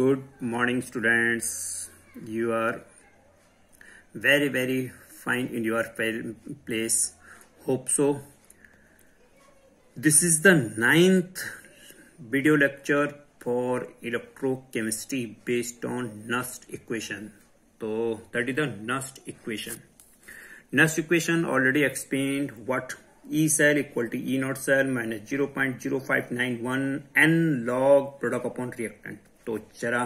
good morning students you are very very fine in your place hope so this is the ninth video lecture for electrochemistry based on Nernst equation so that is the Nernst equation Nernst equation already explained what E cell equal to E naught cell minus 0.0591 n log product upon reactant तो जरा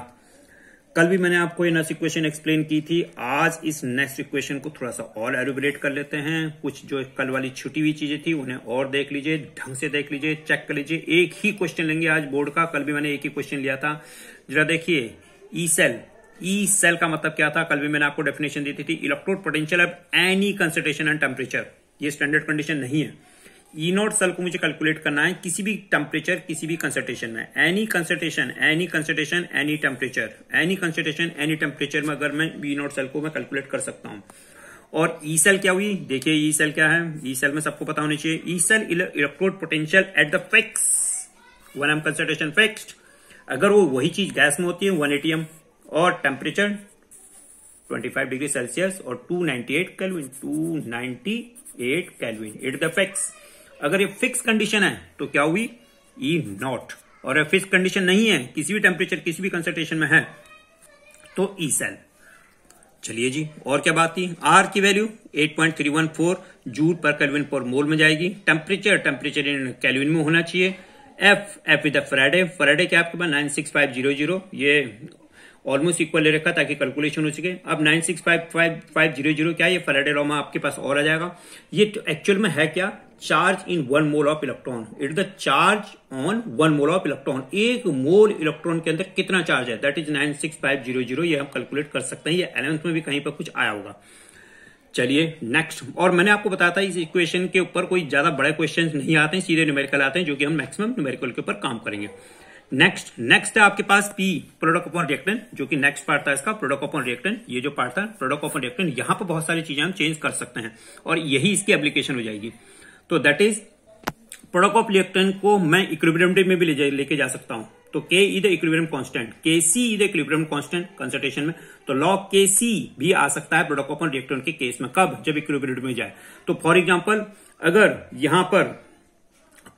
कल भी मैंने आपको ये next equation explain की थी आज इस नेक्स्ट इक्वेशन को थोड़ा सा और एलिबरेट कर लेते हैं कुछ जो कल वाली छुट्टी हुई चीजें थी उन्हें और देख लीजिए ढंग से देख लीजिए चेक कर लीजिए एक ही क्वेश्चन लेंगे आज बोर्ड का कल भी मैंने एक ही क्वेश्चन लिया था जरा देखिए ई सेल ई सेल का मतलब क्या था कल भी मैंने आपको डेफिनेशन दी थी electrode potential any concentration and temperature ये स्टैंडर्ड कंडीशन नहीं है ई नॉट सेल को मुझे कैलकुलेट करना है किसी भी टेम्परेचर किसी भी कंसल्टेशन में any consultation any consultation any temperature any consultation any temperature में अगर मैं ई नॉट सेल को मैं कैलकुलेट कर सकता हूँ और ई सेल क्या हुई देखिए ई सेल क्या है ई सेल में सबको पता होना चाहिए E cell electrode potential at the fix one M consultation fixed अगर वो वही चीज गैस में होती है वन एटीएम और टेम्परेचर 25 डिग्री सेल्सियस और 298 kelvin 298 kelvin it the fax अगर ये फिक्स कंडीशन है तो क्या हुई ई e नॉट और फिक्स कंडीशन नहीं है किसी भी टेम्परेचर किसी भी कंसेंट्रेशन में है तो ई e सेल चलिए जी और क्या बात थी आर की वैल्यू 8.314 पॉइंट जूट पर कैलविन पर मोल में जाएगी टेम्परेचर टेम्परेचर इन कैलविन में होना चाहिए F F is the Faraday Faraday क्या आपके पास nine six five zero zero ये ऑलमोस्ट इक्वल ले रखा ताकि कैलकुलेशन हो सके अब nine six five five five zero zero क्या ये फ्राइडे रोमा आपके पास और आ जाएगा ये एक्चुअल तो में है क्या charge in one mole of electron it the charge on one mole of electron एक मोल इलेक्ट्रॉन के अंदर कितना चार्ज है that is nine six five zero zero हम कैलकुलेट कर सकते हैं ये एलेवेंथ में भी कहीं पर कुछ आया होगा चलिए नेक्स्ट और मैंने आपको बताया था इस इक्वेशन के ऊपर कोई ज्यादा बड़े क्वेश्चन नहीं आते हैं सीधे न्यूमेरिकल आते हैं जो कि हम मैक्सिमम न्यूमेरिकल के ऊपर काम करेंगे नेक्स्ट नेक्स्ट है आपके पास पी प्रोडक्ट ऑन रिएक्टन जो कि नेक्स्ट पार्ट था इसका प्रोडक्ट ऑन रिएक्टन ये जो पार्ट था प्रोडक्ट ऑन रिएक्टन यहां पर बहुत सारी चीजें हम चेंज कर सकते हैं और यही इसकी एप्लीकेशन हो जाएगी तो that is product of electron को मैं इक्विब्रियम में भी ले लेके जा सकता हूं तो के is the constant K C is the constant consultation में तो लॉ के सी भी आ सकता है प्रोडक्ट ऑफ इलेक्ट्रॉन के केस में कब जब इक्विब्रियम में जाए तो फॉर एग्जाम्पल अगर यहां पर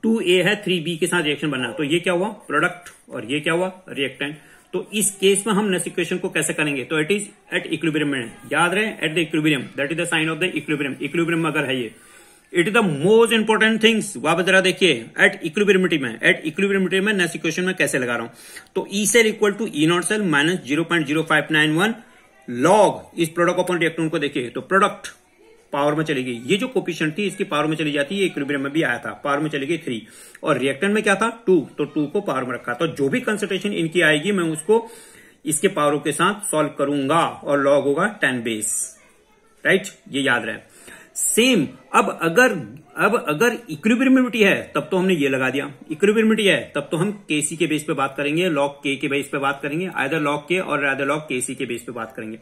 टू ए है थ्री बी के साथ रिएक्शन बनना तो ये क्या हुआ प्रोडक्ट और ये क्या हुआ रिएक्टेंट तो इस केस में हम नेक्वेशन इक्वेशन को कैसे करेंगे तो इट इज एट इक्विब्रियम में याद रहे at the equilibrium that is the sign of the equilibrium equilibrium अगर है ये it is the most important things वापस जरा देखिए एट इक्विबिलिटी में एट इक्विबिलिटी में नेक्स्ट इक्वेशन में कैसे लगा रहा हूं तो E cell equal to E not cell minus zero point zero five nine one log इस प्रोडक्ट अपॉन रिएक्टोन को देखिए तो प्रोडक्ट पावर में चली गई ये जो कोपिशन थी इसकी पावर में चली जाती है इक्विलिब्रियम में भी आया था पावर में चली गई थ्री और रिएक्टेंट में क्या था टू तो टू को पावर में रखा तो जो भी कंसल्टेशन इनकी आएगी मैं उसको इसके पावरों के साथ सॉल्व करूंगा और लॉग होगा टेन बेस राइट ये याद रहे सेम अब अगर अब अगर इक्विब्रिमिटी है तब तो हमने ये लगा दिया इक्विब्रिमिटी है तब तो हम केसी के बेस पे बात करेंगे लॉग के के बेस पे बात करेंगे आयदर लॉक के और आयदर लॉक केसी के बेस पे बात करेंगे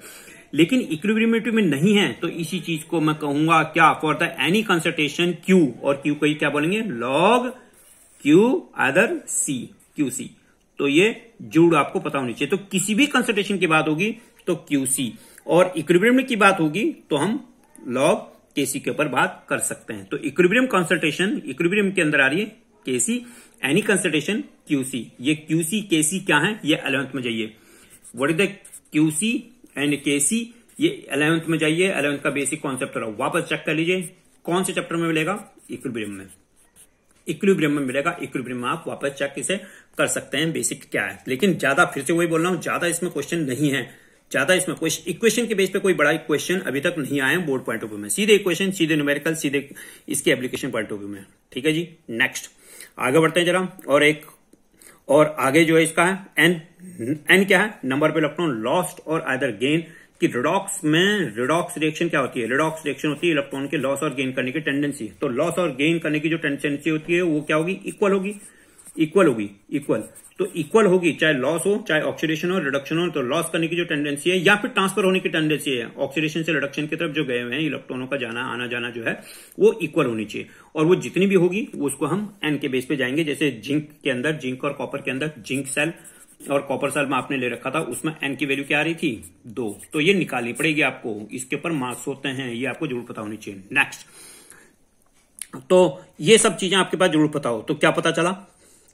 लेकिन इक्विब्रिमिटी में नहीं है तो इसी चीज को मैं कहूंगा क्या for the any consultation Q और क्यू को क्या बोलेंगे लॉग क्यू आदर सी क्यू सी तो ये जुड़ आपको पता होनी चाहिए तो किसी भी कंसल्टेशन की बात होगी तो क्यू सी और इक्विब्रिमिटी की बात होगी तो हम लॉग केसी के ऊपर बात कर सकते हैं तो इक्विब्रियम कॉन्सेंट्रेशन इक्विब्रियम के अंदर आ रही है केसी एनी कंसल्टेशन क्यूसी ये क्यूसी केसी क्या है ये अलेवेंथ में जाइए what is the QC and KC ये अलेवेंथ में जाइए अलेवेंथ का बेसिक कॉन्सेप्ट रहा वापस चेक कर लीजिए कौन से चैप्टर में मिलेगा इक्विब्रियम में इक्विब्रियम में मिलेगा इक्विब्रियम में आप वापस चेक इसे कर सकते हैं बेसिक क्या है लेकिन ज्यादा फिर से वही बोल रहा हूं ज्यादा इसमें क्वेश्चन नहीं है ज्यादा इसमें इक्वेशन के बेस पे कोई बड़ा क्वेश्चन अभी तक नहीं आया बोर्ड पॉइंट ऑफ व्यू में सीधे इक्वेशन सीधे न्यूमेरिकल सीधे इसके एप्लीकेशन पॉइंट ऑफ व्यू में ठीक है जी नेक्स्ट आगे बढ़ते हैं जरा और एक और आगे जो है इसका है एन एन क्या है नंबर पे इलेक्ट्रॉन लॉस्ट और आदर गेन कि रिडॉक्स में रिडॉक्स रिएक्शन क्या होती है रिडॉक्स रिएक्शन होती है इलेक्ट्रॉन के लॉस और गेन करने की टेंडेंसी तो लॉस और गेन करने की जो टेंडेंसी होती है वो क्या होगी इक्वल होगी इक्वल होगी इक्वल तो इक्वल होगी चाहे लॉस हो चाहे ऑक्सीडेशन हो रिडक्शन हो तो लॉस करने की जो टेंडेंसी है या फिर ट्रांसफर होने की टेंडेंसी है ऑक्सीडेशन से रिडक्शन की तरफ जो गए हुए हैं इलेक्ट्रॉनों का जाना आना जाना जो है वो इक्वल होनी चाहिए और वो जितनी भी होगी उसको हम एन के बेस पे जाएंगे जैसे जिंक के अंदर जिंक और कॉपर के अंदर जिंक सेल और कॉपर सेल में आपने ले रखा था उसमें एन की वैल्यू क्या आ रही थी दो तो ये निकालनी पड़ेगी आपको इसके ऊपर मार्क्स होते हैं ये आपको जरूर पता होनी चाहिए नेक्स्ट तो ये सब चीजें आपके पास जरूर पता हो तो क्या पता चला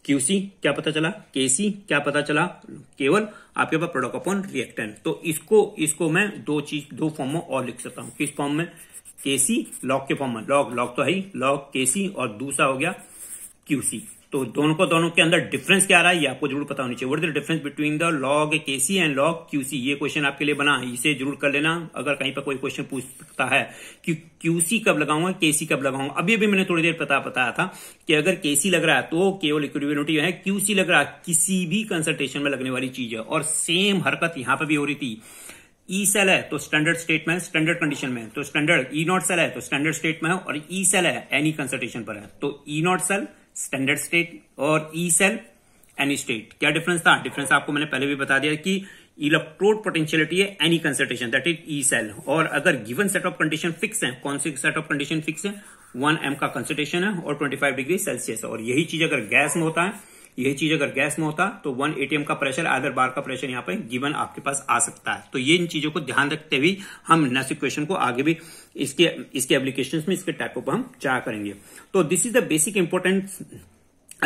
क्यूसी क्या पता चला केसी क्या पता चला केवल आपके पास प्रोडक्ट अपॉन रिएक्टेंट तो इसको इसको मैं दो चीज दो फॉर्म में और लिख सकता हूं किस फॉर्म में केसी लॉग के फॉर्म में लॉग लॉग तो है ही लॉग केसी और दूसरा हो गया क्यूसी तो दोनों को दोनों के अंदर डिफरेंस क्या रहा है ये आपको जरूर पता होनी चाहिए word the difference between the log KC and log QC ये क्वेश्चन आपके लिए बना इसे जरूर कर लेना अगर कहीं पर कोई क्वेश्चन पूछ सकता है कि क्यूसी कब लगाऊंगा केसी कब लगाऊंगा अभी अभी मैंने थोड़ी देर पता बताया था कि अगर केसी लग रहा है तो केवल इक्विबिलिटी है क्यूसी लग रहा है किसी भी कंसल्टेशन में लगने वाली चीज है और सेम हरकत यहां पर भी हो रही थी ई e सेल है तो स्टैंडर्ड स्टेट में स्टैंडर्ड कंडीशन में तो स्टैंडर्ड ई नॉट सेल है तो स्टैंडर्ड स्टेट में है और ई e सेल है एनी कंसल्टेशन पर है तो E not cell standard state और ई सेल एनी स्टेट क्या डिफरेंस था डिफरेंस आपको मैंने पहले भी बता दिया कि इलेक्ट्रोड पोटेंशियलिटी है any concentration that is E cell और अगर given set of condition fix है कौन सी सेट ऑफ कंडीशन फिक्स है वन एम का कंसेंट्रेशन है और फाइव डिग्री सेल्सियस और यही चीज अगर गैस में होता है यही चीज अगर गैस में होता तो वन एटीएम का प्रेशर आदर बार का प्रेशर यहाँ पे जीवन आपके पास आ सकता है तो ये इन चीजों को ध्यान रखते हुए हम नेक्स्ट क्वेश्चन को आगे भी इसके इसके एप्लीकेशन में इसके टाइप ऑफ हम चाह करेंगे तो this is the basic important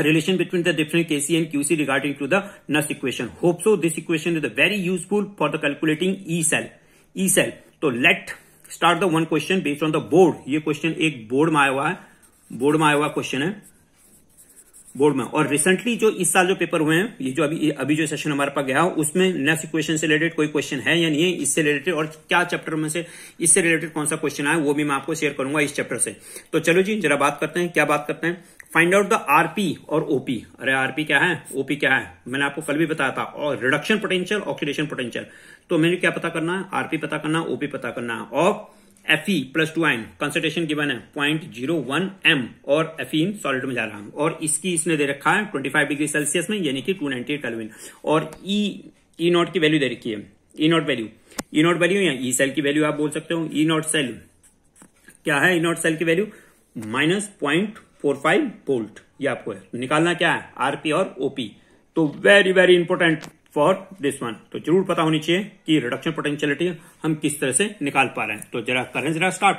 relation between the different KC and QC regarding to the Nernst equation hope so this equation is the very useful for the calculating E cell E cell तो let start the one question based on the board ये question एक board में आया हुआ है board में आया हुआ क्वेश्चन है बोर्ड में और रिसेंटली जो इस साल जो पेपर हुए हैं ये जो अभी अभी जो सेशन हमारे पास गया उसमें नेक्स्ट क्वेश्चन से रिलेटेड कोई क्वेश्चन है या नहीं इससे रिलेटेड और क्या चैप्टर में से इससे रिलेटेड कौन सा क्वेश्चन आया वो भी मैं आपको शेयर करूंगा इस चैप्टर से तो चलो जी जरा बात करते हैं क्या बात करते हैं फाइंड आउट द आरपी और ओपी अरे आरपी क्या है ओपी क्या है मैंने आपको कल भी बताया था और रिडक्शन पोटेंशियल ऑक्सीडेशन पोटेंशियल तो मैंने क्या पता करना है आरपी पता करना ओपी पता करना और F plus two ion concentration given है पॉइंट जीरो वन एम और इन सॉलिड में जा रहा हूं और इसकी इसने दे रखा है ट्वेंटी फाइव डिग्री सेल्सियस में यानी कि टू नाइनटी एट केल्विन और ई ई नॉट की वैल्यू दे रखी है E not value E not value या ई e सेल की वैल्यू आप बोल सकते हो ई नॉट सेल क्या है ई नॉट सेल की value minus point four five volt ये आपको है निकालना क्या है आरपी और ओपी तो very very important for this one तो जरूर पता होनी चाहिए कि रिडक्शन पोटेंशियलिटी हम किस तरह से निकाल पा रहे हैं तो जरा करें जरा स्टार्ट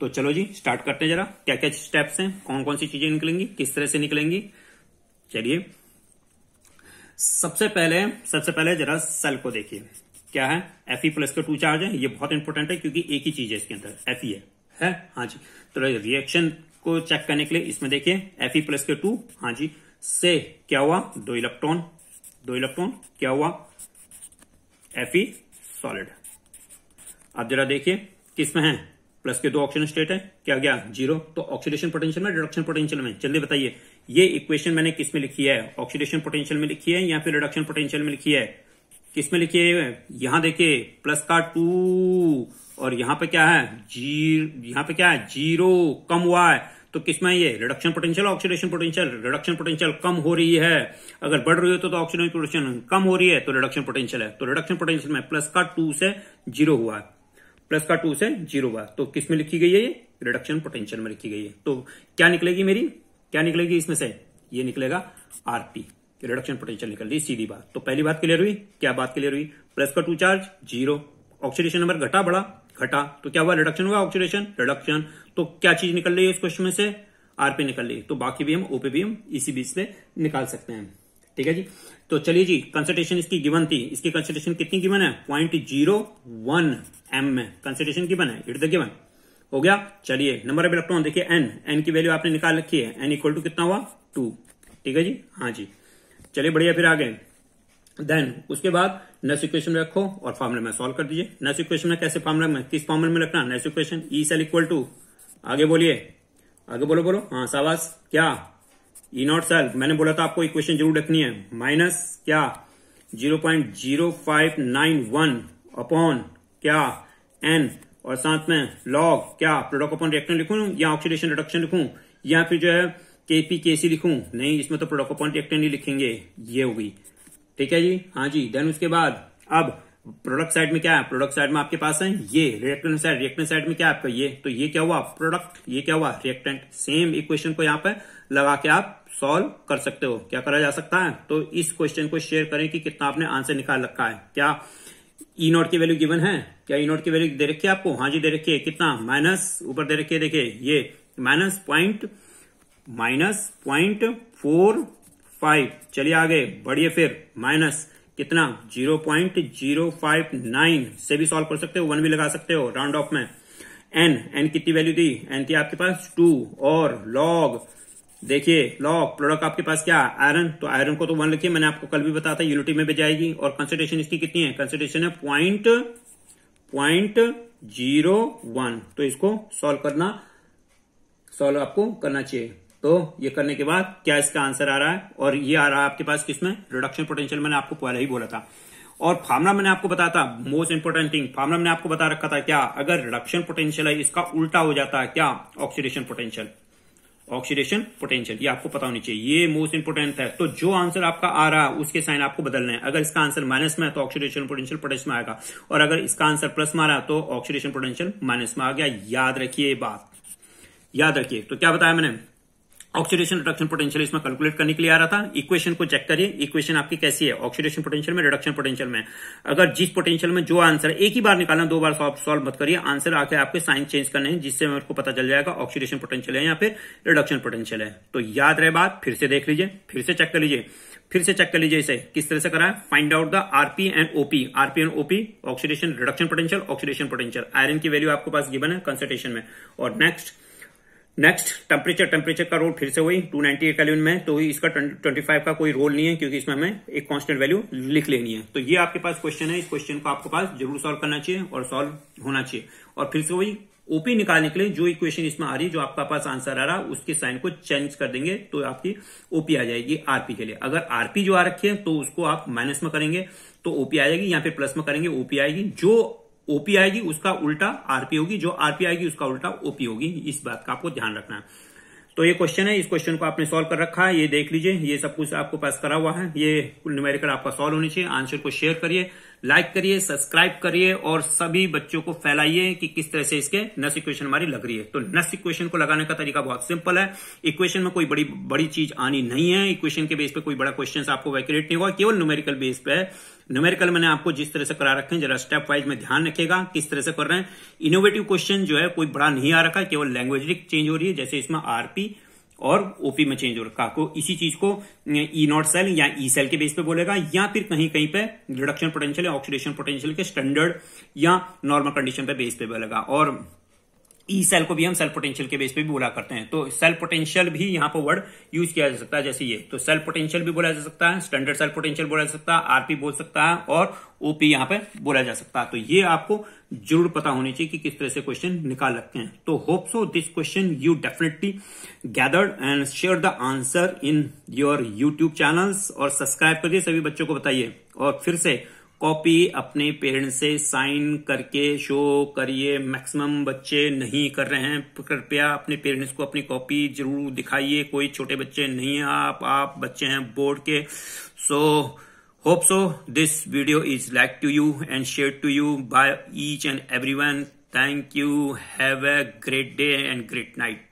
तो चलो जी स्टार्ट करते हैं जरा क्या क्या स्टेप्स हैं कौन कौन सी चीजें निकलेंगी किस तरह से निकलेंगी चलिए सबसे पहले सबसे पहले जरा सेल को देखिए क्या है एफ ई प्लस के टू चार्ज है ये बहुत इंपॉर्टेंट है क्योंकि एक ही चीज है इसके अंदर एफ ई है, है हाँ जी तो रिएक्शन को चेक करने के लिए इसमें देखिए एफ ई प्लस के टू हाँ जी से क्या हुआ दो इलेक्ट्रॉन दो इलेक्ट्रॉन क्या हुआ एफ ई सॉलिड अब जरा देखिए किसमें है प्लस के दो ऑक्सीजन स्टेट है क्या गया जीरो तो ऑक्सीडेशन पोटेंशियल में रिडक्शन पोटेंशियल में जल्दी बताइए ये इक्वेशन मैंने किस में लिखी है ऑक्सीडेशन पोटेंशियल में लिखी है या फिर रिडक्शन पोटेंशियल में लिखी है किस में लिखी है यहां देखिए प्लस का टू और यहां पे क्या है जीरो यहां पे क्या है जीरो कम हुआ है तो किसमें ये reduction potential oxidation potential reduction potential कम हो रही है अगर बढ़ रही हो तो, तो ऑक्सीडेशन कम हो रही है तो रिडक्शन पोटेंशियल है तो रिडक्शन पोटेंशियल में प्लस का टू से जीरो हुआ है प्लस का टू से जीरो हुआ तो किसमें लिखी गई है ये रिडक्शन पोटेंशियल में लिखी गई है तो क्या निकलेगी मेरी क्या निकलेगी इसमें से ये निकलेगा आरपी रिडक्शन पोटेंशियल निकल रही सीधी बात तो पहली बात क्लियर हुई क्या बात क्लियर हुई प्लस का two charge zero oxidation number घटा बढ़ा घटा तो क्या हुआ रिडक्शन हुआ ऑक्सीडेशन रिडक्शन तो क्या चीज निकल रही है इस क्वेश्चन में से आरपी निकल रही है तो बाकी भी हम ओपी भी हम इसी बीच से निकाल सकते हैं ठीक है जी तो चलिए जी कंसल्टेशन इसकी गिवन थी इसकी कंसल्टेशन कितनी गिवन है पॉइंट जीरो वन एम में कंसल्टेशन गिवन है इट द गिवन हो गया चलिए नंबर ऑफ इलेक्ट्रॉन देखिए एन एन की वैल्यू आपने निकाल रखी है एन इक्वल टू कितना हुआ टू ठीक है जी हाँ जी चलिए बढ़िया फिर आगे देन उसके बाद नेक्स्ट इक्वेशन रखो और फॉर्मुला में सॉल्व कर दीजिए नेक्स्ट इक्वेशन में कैसे फॉर्मुला में किस फॉर्मुला में रखना next equation E cell equal to आगे बोलिए आगे बोलो बोलो हाँ सावास क्या ई नॉट सेल मैंने बोला था आपको इक्वेशन जरूर रखनी है माइनस क्या zero point zero five nine one upon क्या एन और साथ में लॉग क्या प्रोडक्ट अपॉन रिएक्टन लिखू या ऑक्सीडेशन रिडक्शन लिखू या फिर जो है केपी केसी लिखू नहीं इसमें तो प्रोडक्ट अपॉन रिएक्टन ही लिखेंगे ये होगी ठीक है जी हाँ जी देन उसके बाद अब प्रोडक्ट साइड में क्या है प्रोडक्ट साइड में आपके पास है ये रिएक्टेंट साइड रिएक्टेंट साइड में क्या आपका ये तो ये क्या हुआ प्रोडक्ट ये क्या हुआ रिएक्टेंट सेम इक्वेशन को यहाँ पे लगा के आप सॉल्व कर सकते हो क्या करा जा सकता है तो इस क्वेश्चन को शेयर करें कि कितना आपने आंसर निकाल रखा है क्या ई नोट की वैल्यू गिवन है क्या ई नोट की वैल्यू दे रखी है आपको हाँ जी दे रखिये कितना माइनस ऊपर दे रखिये देखिये ये minus point minus point four five चलिए आगे बढ़िए फिर माइनस कितना zero point zero five nine से भी सॉल्व कर सकते हो वन भी लगा सकते हो राउंड ऑफ में एन एन कितनी वैल्यू थी एन थी आपके पास टू और लॉग देखिए लॉग प्रोडक्ट आपके पास क्या आयरन तो आयरन को तो वन लिखिए मैंने आपको कल भी बताया था यूनिटी में भी जाएगी और कंसेंट्रेशन इसकी कितनी है कंसेंट्रेशन है पॉइंट पॉइंट जीरो वन तो इसको सॉल्व करना सॉल्व आपको करना चाहिए तो ये करने के बाद क्या इसका आंसर आ रहा है और ये आ रहा है आपके पास किसमें रिडक्शन पोटेंशियल मैंने आपको पहले ही बोला था और फार्मला मैंने आपको बताया था मोस्ट इंपोर्टेंट थिंग फार्मला मैंने आपको बता रखा था क्या अगर रिडक्शन पोटेंशियल है इसका उल्टा हो जाता है क्या ऑक्सीडेशन पोटेंशियल ऑक्सीडेशन पोटेंशियल ये आपको पता होनी चाहिए ये मोस्ट इंपोर्टेंट है तो जो आंसर आपका आ रहा है उसके साइन आपको बदलना है अगर इसका आंसर माइनस में है तो ऑक्सीडेशन पोटेंशियल प्लस में आएगा और अगर इसका आंसर प्लस में आ रहा है तो ऑक्सीडेशन पोटेंशियल माइनस में आ गया याद रखिए बात याद रखिए तो क्या बताया मैंने ऑक्सीडेशन रिडक्शन पोटेंशियल इसमें कैलकुलेट करने के लिए आ रहा था इक्वेशन को चेक करिए इक्वेशन आपकी कैसी है ऑक्सीडेशन पोटेंशियल में रिडक्शन पोटेंशियल में अगर जिस पोटेंशियल में जो आंसर एक ही बार निकालना दो बार सॉल्व मत करिए आंसर आके आपके साइन चेंज करने हैं जिससे मेरे को पता चल जाएगा ऑक्सीडेशन पोटेंशियल है या फिर रिडक्शन पोटेंशियल है तो याद रहे बात फिर से देख लीजिए फिर से चेक कर लीजिए फिर से चेक कर लीजिए इसे किस तरह से करा है find out the RP and OP RP and OP oxidation reduction potential oxidation potential iron की वैल्यू आपके पास गिवन है कंसल्टेशन में और नेक्स्ट नेक्स्ट टेम्परेचर टेम्परेचर का रोल फिर से वही 298 नाइनटी में तो इसका 25 का कोई रोल नहीं है क्योंकि इसमें हमें एक कांस्टेंट वैल्यू लिख लेनी है तो ये आपके पास क्वेश्चन है इस क्वेश्चन को आपके पास जरूर सॉल्व करना चाहिए और सॉल्व होना चाहिए और फिर से वही ओपी निकालने के लिए जो इक्वेशन इसमें आ रही है जो आपका पास आंसर आ रहा है उसके साइन को चेंज कर देंगे तो आपकी ओपी आ जाएगी आरपी के लिए अगर आरपी जो आ रखी है तो उसको आप माइनस में करेंगे तो ओपी आ जाएगी या फिर प्लस में करेंगे ओपी आएगी जो ओपी आएगी उसका उल्टा आरपी होगी जो आरपी आएगी उसका उल्टा ओपी होगी इस बात का आपको ध्यान रखना है तो ये क्वेश्चन है इस क्वेश्चन को आपने सॉल्व कर रखा है ये देख लीजिए ये सब कुछ आपको पास करा हुआ है ये न्यूमेरिकल आपका सॉल्व होनी चाहिए आंसर को शेयर करिए लाइक करिए सब्सक्राइब करिए और सभी बच्चों को फैलाइए कि किस तरह से इसके नस इक्वेशन हमारी लग रही है तो नस इक्वेशन को लगाने का तरीका बहुत सिंपल है इक्वेशन में कोई बड़ी बड़ी चीज आनी नहीं है इक्वेशन के बेस पे कोई बड़ा क्वेश्चन आपको वैक्यूलेट नहीं होगा केवल न्यूमेरिकल बेस पे न्यूमेरिकल मैंने आपको जिस तरह से करा रखे हैं जरा स्टेप वाइज में ध्यान रखेगा किस तरह से कर रहे हैं इनोवेटिव क्वेश्चन जो है कोई बड़ा नहीं आ रखा केवल लैंग्वेज चेंज हो रही है जैसे इसमें आरपी और ओपी में चेंज हो रखा को इसी चीज को ई नॉट सेल या ई e सेल के बेस पे बोलेगा या फिर कहीं कहीं पे रिडक्शन पोटेंशियल या ऑक्सीडेशन पोटेंशियल के स्टैंडर्ड या नॉर्मल कंडीशन पे बेस पे बोलेगा और ई सेल को भी हम सेल्फ पोटेंशियल के बेस पे भी बोला करते हैं तो सेल्फ पोटेंशियल भी यहाँ पर वर्ड यूज किया जा सकता है जैसे ये तो सेल्फ पोटेंशियल भी बोला जा सकता है स्टैंडर्ड सेल्फ पोटेंशियल बोला जा सकता है आरपी बोल सकता है और ओपी यहाँ पे बोला जा सकता है तो ये आपको जरूर पता होनी चाहिए कि किस तरह से क्वेश्चन निकाल सकते हैं तो hope so this question you definitely gathered and share the answer in your YouTube channel और सब्सक्राइब करिए सभी बच्चों को बताइए और फिर से कॉपी अपने पेरेंट्स से साइन करके शो करिए मैक्सिमम बच्चे नहीं कर रहे हैं कृपया अपने पेरेंट्स को अपनी कॉपी जरूर दिखाइए कोई छोटे बच्चे नहीं हैं आप आप बच्चे हैं बोर्ड के so hope so this video is like to you and share to you bye each and everyone thank you have a great day and great night